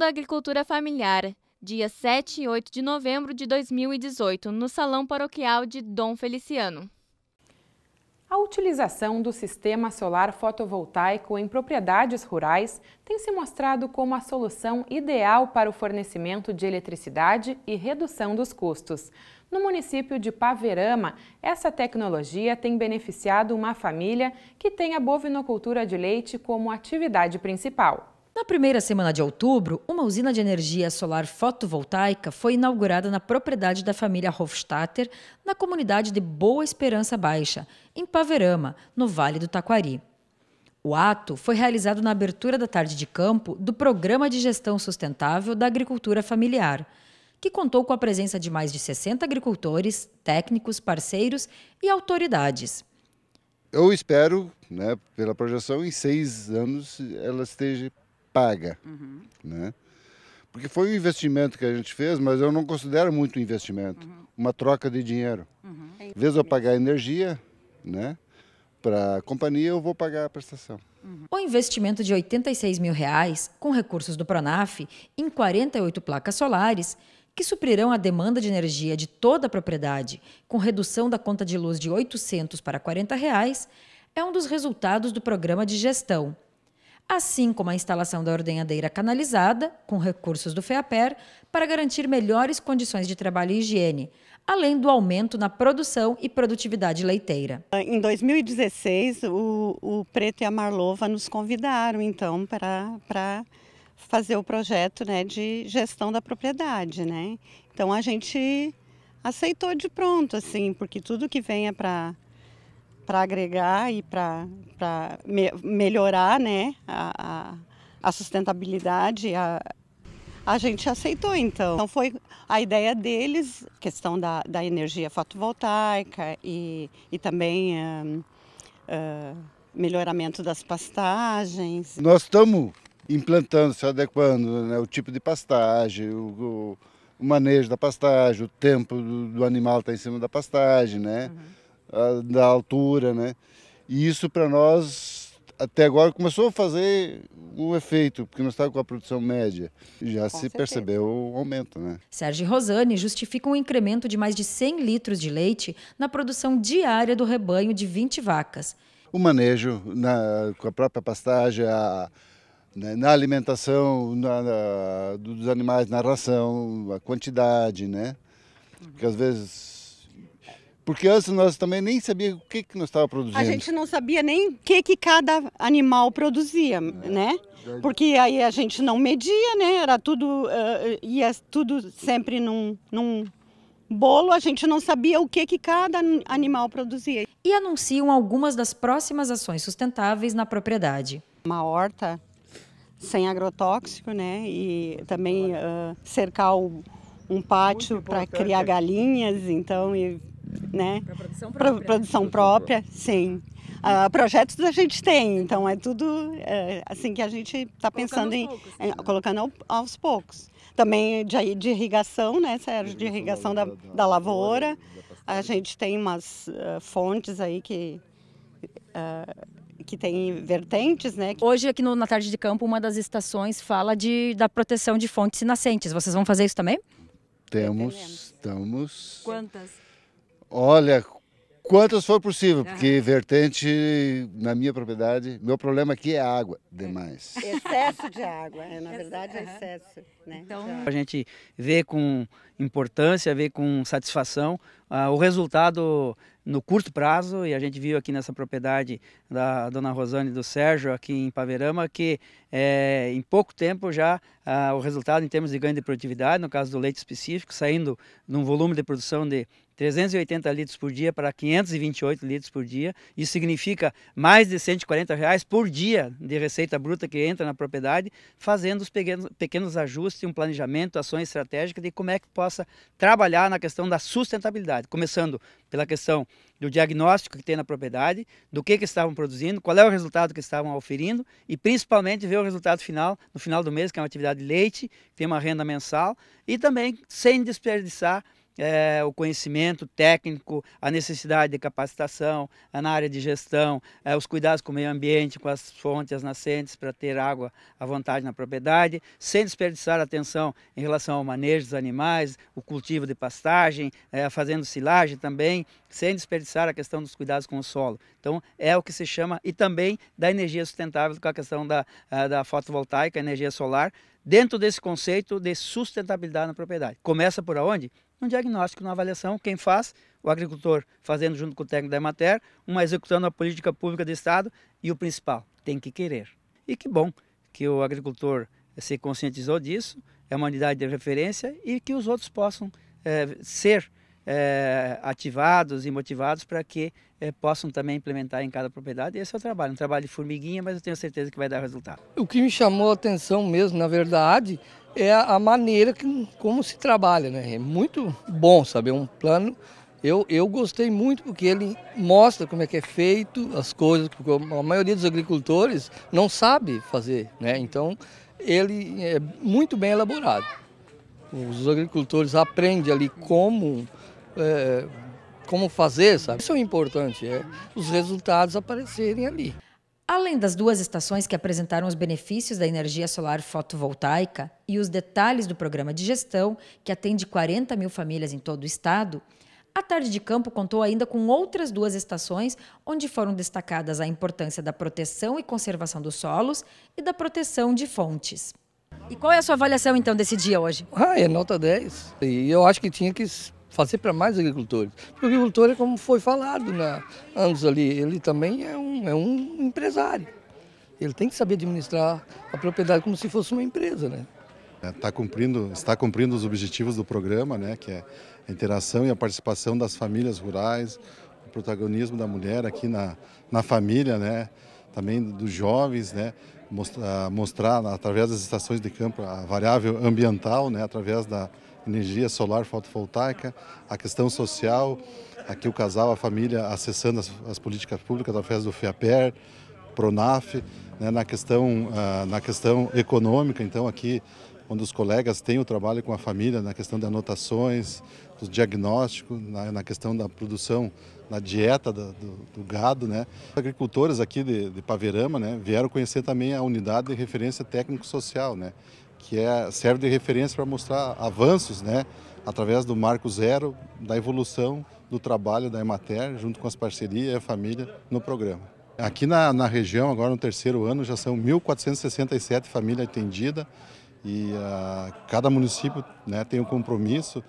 da Agricultura Familiar, dia 7 e 8 de novembro de 2018, no Salão Paroquial de Dom Feliciano. A utilização do sistema solar fotovoltaico em propriedades rurais tem se mostrado como a solução ideal para o fornecimento de eletricidade e redução dos custos. No município de Paverama, essa tecnologia tem beneficiado uma família que tem a bovinocultura de leite como atividade principal. Na primeira semana de outubro, uma usina de energia solar fotovoltaica foi inaugurada na propriedade da família Hofstadter, na comunidade de Boa Esperança Baixa, em Paverama, no Vale do Taquari. O ato foi realizado na abertura da tarde de campo do Programa de Gestão Sustentável da Agricultura Familiar, que contou com a presença de mais de 60 agricultores, técnicos, parceiros e autoridades. Eu espero, né, pela projeção, em seis anos ela esteja paga. Uhum. Né? Porque foi um investimento que a gente fez, mas eu não considero muito investimento. Uhum. Uma troca de dinheiro. Uhum. Em vez de eu pagar energia né, para a companhia, eu vou pagar a prestação. Uhum. O investimento de 86 mil reais, com recursos do Pronaf, em 48 placas solares, que suprirão a demanda de energia de toda a propriedade, com redução da conta de luz de 800 para 40 reais, é um dos resultados do programa de gestão assim como a instalação da ordenhadeira canalizada, com recursos do FEAPER, para garantir melhores condições de trabalho e higiene, além do aumento na produção e produtividade leiteira. Em 2016, o, o Preto e a Marlova nos convidaram, então, para, para fazer o projeto né, de gestão da propriedade. Né? Então, a gente aceitou de pronto, assim, porque tudo que venha para para agregar e para me, melhorar né, a, a, sustentabilidade. A, a gente aceitou, então. Então foi a ideia deles, questão da, da energia fotovoltaica e, e também uh, uh, melhoramento das pastagens. Nós estamos implantando, se adequando, né, o tipo de pastagem, o, o, o manejo da pastagem, o tempo do, do animal tá em cima da pastagem, né? Uhum da altura, né? E isso para nós até agora começou a fazer um efeito, porque nós estávamos com a produção média. Já com se certeza. percebeu o aumento, né? Sérgio Rosane justifica um incremento de mais de 100 litros de leite na produção diária do rebanho de 20 vacas. O manejo na, com a própria pastagem, a, na, né, na alimentação na, dos animais, na ração, a quantidade, né? Porque às vezes porque antes nós também nem sabíamos o que, que nós estávamos produzindo. A gente não sabia nem o que, que cada animal produzia, é. né? Porque aí a gente não media, né? Era tudo, uh, ia tudo sempre num, num bolo, a gente não sabia o que, que cada animal produzia. E anunciam algumas das próximas ações sustentáveis na propriedade. Uma horta sem agrotóxico, né? E também uh, cercar o, um pátio para criar galinhas, então, e né? Para produção própria. Pra produção própria, sim. Uh, projetos a gente tem, então é tudo é, assim que a gente está pensando em, poucos, em né? colocando aos poucos. Também de, de irrigação, né, Sérgio? De irrigação da, da lavoura. A gente tem umas uh, fontes aí que. Uh, que tem vertentes, né? Hoje, aqui no, na Tarde de Campo, uma das estações fala de, da proteção de fontes nascentes. Vocês vão fazer isso também? Temos, Entendemos. estamos. Quantas? Olha, quantas for possível, porque vertente na minha propriedade, meu problema aqui é água demais. É. Excesso de água, é, na verdade é excesso. Né? Então... A gente vê com importância, vê com satisfação uh, o resultado no curto prazo, e a gente viu aqui nessa propriedade da dona Rosane e do Sérgio, aqui em Paverama, que é, em pouco tempo já ah, o resultado em termos de ganho de produtividade, no caso do leite específico, saindo num volume de produção de 380 litros por dia para 528 litros por dia. Isso significa mais de 140 reais por dia de receita bruta que entra na propriedade, fazendo os pequenos, pequenos ajustes, um planejamento, ações estratégicas de como é que possa trabalhar na questão da sustentabilidade, começando pela questão do diagnóstico que tem na propriedade, do que, que estavam produzindo, qual é o resultado que estavam oferindo e principalmente ver o resultado final no final do mês, que é uma atividade de leite, tem uma renda mensal e também sem desperdiçar é, o conhecimento técnico, a necessidade de capacitação é, na área de gestão, eh, os cuidados com o meio ambiente, com as fontes, as nascentes, para ter água à vontade na propriedade, sem desperdiçar atenção em relação ao manejo dos animais, o cultivo de pastagem, fazendo silagem também, sem desperdiçar a questão dos cuidados com o solo. Então, é o que se chama, e também da energia sustentável, com a questão da, da fotovoltaica, energia solar, dentro desse conceito de sustentabilidade na propriedade. Começa por onde? no diagnóstico, na avaliação, quem faz? O agricultor fazendo junto com o técnico da Emater, uma executando a política pública do Estado e o principal, tem que querer. E que bom que o agricultor se conscientizou disso, é uma unidade de referência e que os outros possam é, ser é, ativados e motivados para que é, possam também implementar em cada propriedade. E esse é o trabalho, um trabalho de formiguinha, mas eu tenho certeza que vai dar resultado. O que me chamou a atenção mesmo, na verdade, é a maneira que, como se trabalha. Né? É muito bom saber um plano eu, eu, gostei muito porque ele mostra como é que é feito as coisas, porque a maioria dos agricultores não sabe fazer, né? Então ele é muito bem elaborado. Os agricultores aprendem ali como é, como fazer, sabe? Isso é o importante, é os resultados aparecerem ali. Além das duas estações que apresentaram os benefícios da energia solar fotovoltaica e os detalhes do programa de gestão, que atende 40 mil famílias em todo o estado, a tarde de campo contou ainda com outras duas estações, onde foram destacadas a importância da proteção e conservação dos solos e da proteção de fontes. E qual é a sua avaliação então desse dia hoje? Ah, é nota 10. E eu acho que tinha que fazer para mais agricultores. Porque o agricultor, é como foi falado na, né, anos ali, ele também é um, é um empresário. Ele tem que saber administrar a propriedade como se fosse uma empresa, né? É, tá cumprindo, está cumprindo os objetivos do programa, né, que é a interação e a participação das famílias rurais, o protagonismo da mulher aqui na, na família, né, também dos jovens, né, mostrar, mostrar através das estações de campo a variável ambiental, né, através da, energia solar fotovoltaica, a questão social, aqui o casal, a família acessando as, as políticas públicas através do FEAPER, PRONAF, né, na, questão, uh, na questão econômica, então aqui onde os colegas têm o trabalho com a família na questão de anotações, do diagnóstico, na, na questão da produção, na dieta do, do, gado. Né. Os agricultores aqui de, de Paverama né, vieram conhecer também a unidade de referência técnico-social, né, que é, serve de referência para mostrar avanços, né, através do Marco Zero, da evolução do trabalho da Emater, junto com as parcerias e a família no programa. Aqui na, na região, agora no terceiro ano, já são 1.467 famílias atendidas e uh, cada município né, tem um compromisso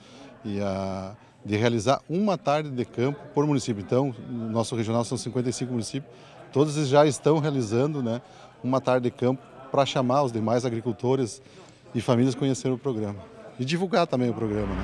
e, uh, de realizar uma tarde de campo por município. Então, no nosso regional são 55 municípios, todos já estão realizando né, uma tarde de campo para chamar os demais agricultores e famílias conhecerem o programa e divulgar também o programa. Né?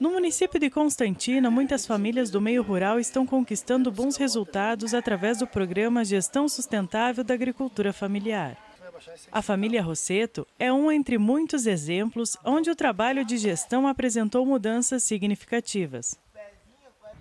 No município de Constantina, muitas famílias do meio rural estão conquistando bons resultados através do programa Gestão Sustentável da Agricultura Familiar. A tá? família Rosseto é um entre muitos exemplos onde o trabalho de gestão apresentou mudanças significativas.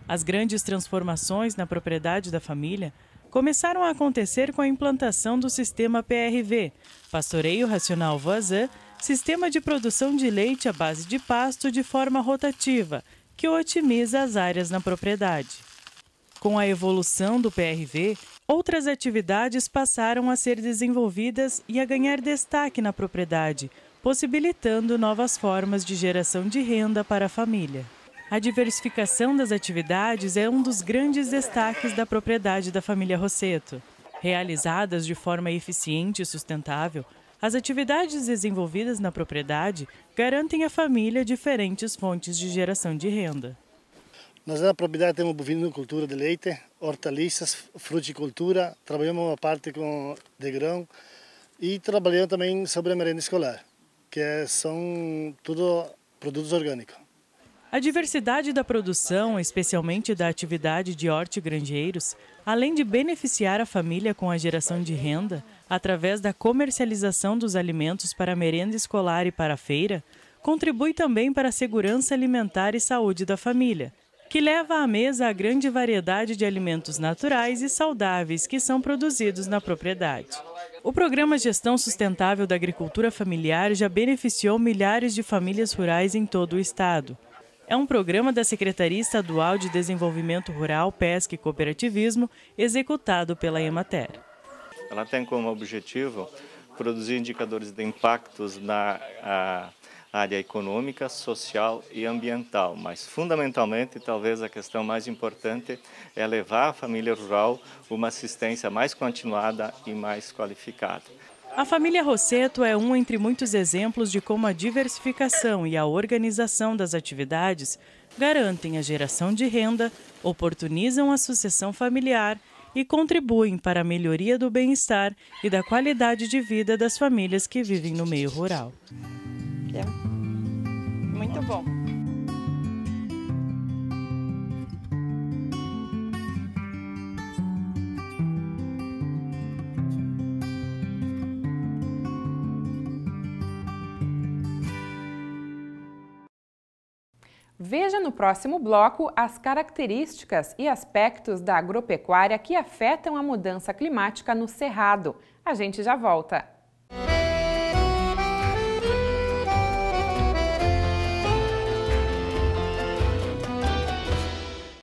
As grandes transformações na propriedade da família começaram a acontecer com a implantação do sistema PRV, Pastoreio Racional Voisin, sistema de produção de leite à base de pasto de forma rotativa, que otimiza as áreas na propriedade. Com a evolução do PRV, outras atividades passaram a ser desenvolvidas e a ganhar destaque na propriedade, possibilitando novas formas de geração de renda para a família. A diversificação das atividades é um dos grandes destaques da propriedade da família Rosseto. Realizadas de forma eficiente e sustentável, as atividades desenvolvidas na propriedade garantem à família diferentes fontes de geração de renda. Nós na propriedade temos bovinocultura de leite, hortaliças, fruticultura, trabalhamos uma parte com, de grão e trabalhamos também sobre a merenda escolar, que é, são tudo produtos orgânicos. A diversidade da produção, especialmente da atividade de hortigrangeiros, além de beneficiar a família com a geração de renda, através da comercialização dos alimentos para a merenda escolar e para a feira, contribui também para a segurança alimentar e saúde da família, que leva à mesa a grande variedade de alimentos naturais e saudáveis que são produzidos na propriedade. O programa Gestão Sustentável da Agricultura Familiar já beneficiou milhares de famílias rurais em todo o estado. É um programa da Secretaria Estadual de Desenvolvimento Rural, Pesca e Cooperativismo, executado pela Emater. Ela tem como objetivo produzir indicadores de impactos na ah, área econômica, social e ambiental, mas fundamentalmente, talvez a questão mais importante é levar à família rural uma assistência mais continuada e mais qualificada. A família Rosseto é um entre muitos exemplos de como a diversificação e a organização das atividades garantem a geração de renda, oportunizam a sucessão familiar e contribuem para a melhoria do bem-estar e da qualidade de vida das famílias que vivem no meio rural. Muito bom. Veja no próximo bloco as características e aspectos da agropecuária que afetam a mudança climática no Cerrado. A gente já volta.